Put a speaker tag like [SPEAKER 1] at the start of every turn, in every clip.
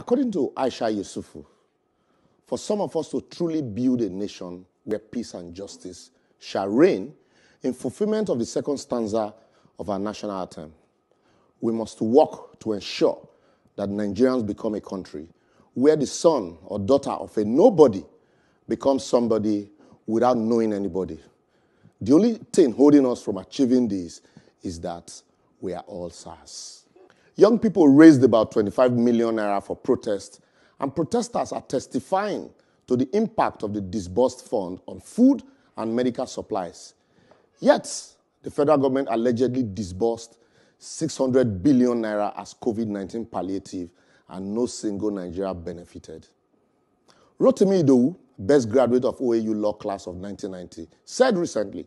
[SPEAKER 1] According to Aisha Yusufu, for some of us to truly build a nation where peace and justice shall reign in fulfillment of the second stanza of our national anthem, we must work to ensure that Nigerians become a country where the son or daughter of a nobody becomes somebody without knowing anybody. The only thing holding us from achieving this is that we are all SARS. Young people raised about 25 million naira for protest, and protesters are testifying to the impact of the disbursed fund on food and medical supplies. Yet, the federal government allegedly disbursed 600 billion naira as COVID 19 palliative, and no single Nigeria benefited. Rotimi Idowu, best graduate of OAU Law Class of 1990, said recently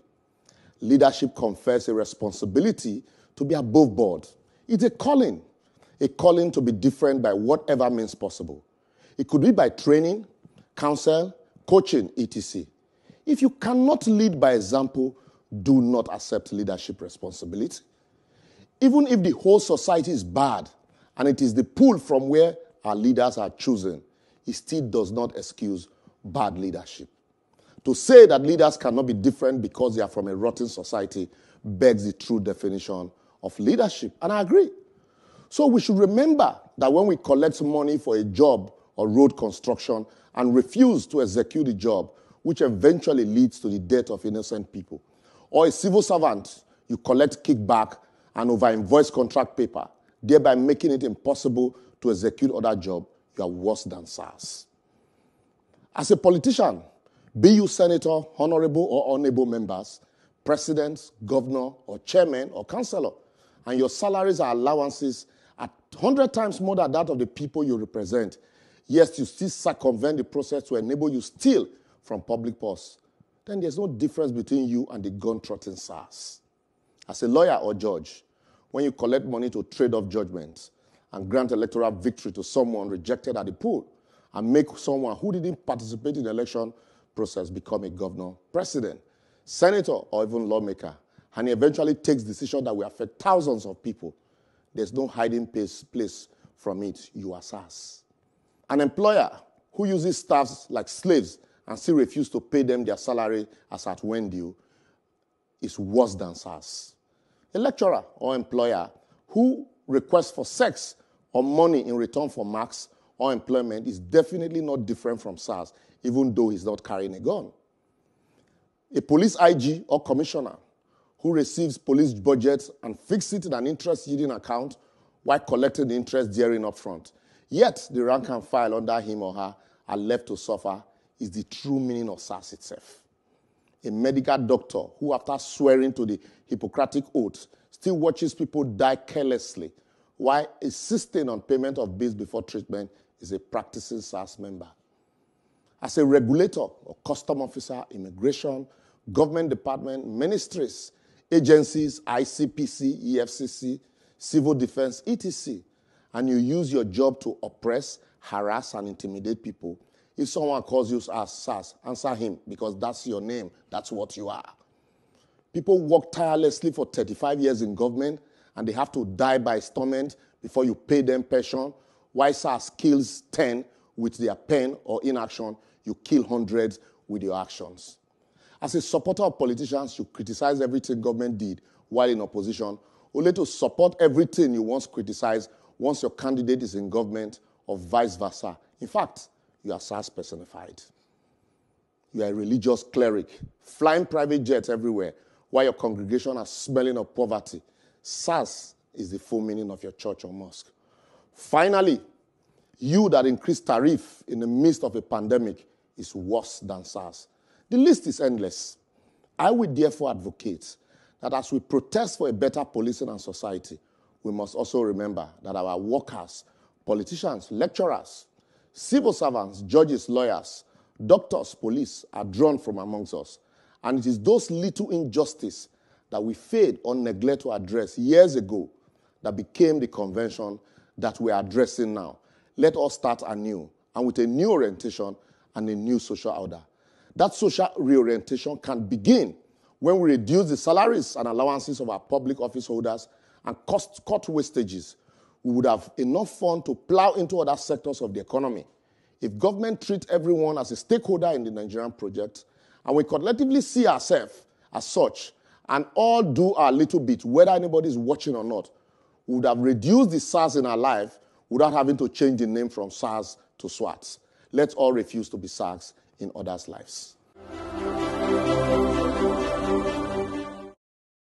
[SPEAKER 1] leadership confers a responsibility to be above board it's a calling, a calling to be different by whatever means possible. It could be by training, counsel, coaching, etc. If you cannot lead by example, do not accept leadership responsibility. Even if the whole society is bad and it is the pool from where our leaders are chosen, it still does not excuse bad leadership. To say that leaders cannot be different because they are from a rotten society begs the true definition of leadership. And I agree. So we should remember that when we collect money for a job or road construction and refuse to execute the job, which eventually leads to the death of innocent people, or a civil servant, you collect kickback and over invoice contract paper, thereby making it impossible to execute other job, you are worse than SARS. As a politician, be you senator, honorable or honorable members, president, governor, or chairman, or councillor, and your salaries are allowances at 100 times more than that of the people you represent, Yes, you still circumvent the process to enable you steal from public purse, then there's no difference between you and the gun-trotting SARS. As a lawyer or judge, when you collect money to trade off judgments and grant electoral victory to someone rejected at the pool, and make someone who didn't participate in the election process become a governor, president, senator, or even lawmaker, and he eventually takes decision that will affect thousands of people, there's no hiding place, place from it. You are SARS. An employer who uses staffs like slaves and still refuses to pay them their salary as at when due is worse than SARS. A lecturer or employer who requests for sex or money in return for marks or employment is definitely not different from SARS, even though he's not carrying a gun. A police IG or commissioner who receives police budgets and fixes it in an interest yielding account while collecting the interest therein up front. Yet, the rank and file under him or her are left to suffer is the true meaning of SARS itself. A medical doctor who, after swearing to the Hippocratic Oath, still watches people die carelessly while insisting on payment of bills before treatment is a practicing SARS member. As a regulator or custom officer, immigration, government department, ministries, agencies, ICPC, EFCC, civil defense, etc., and you use your job to oppress, harass, and intimidate people, if someone calls you as SAS, answer him because that's your name, that's what you are. People work tirelessly for 35 years in government and they have to die by storming before you pay them pension. Why SAS kills 10 with their pen or inaction, you kill hundreds with your actions. As a supporter of politicians, you criticize everything government did while in opposition, only to support everything you once criticized once your candidate is in government or vice versa. In fact, you are SARS personified. You are a religious cleric, flying private jets everywhere while your congregation are smelling of poverty. SARS is the full meaning of your church or mosque. Finally, you that increased tariff in the midst of a pandemic is worse than SARS. The list is endless. I would therefore advocate that as we protest for a better policing and society, we must also remember that our workers, politicians, lecturers, civil servants, judges, lawyers, doctors, police are drawn from amongst us. And it is those little injustices that we failed or neglect to address years ago that became the convention that we are addressing now. Let us start anew and with a new orientation and a new social order. That social reorientation can begin when we reduce the salaries and allowances of our public office holders and cost, cut wastages. We would have enough funds to plow into other sectors of the economy. If government treats everyone as a stakeholder in the Nigerian project, and we collectively see ourselves as such, and all do our little bit, whether anybody is watching or not, we would have reduced the SARS in our life without having to change the name from SARS to SWATs. Let's all refuse to be SARS in others' lives.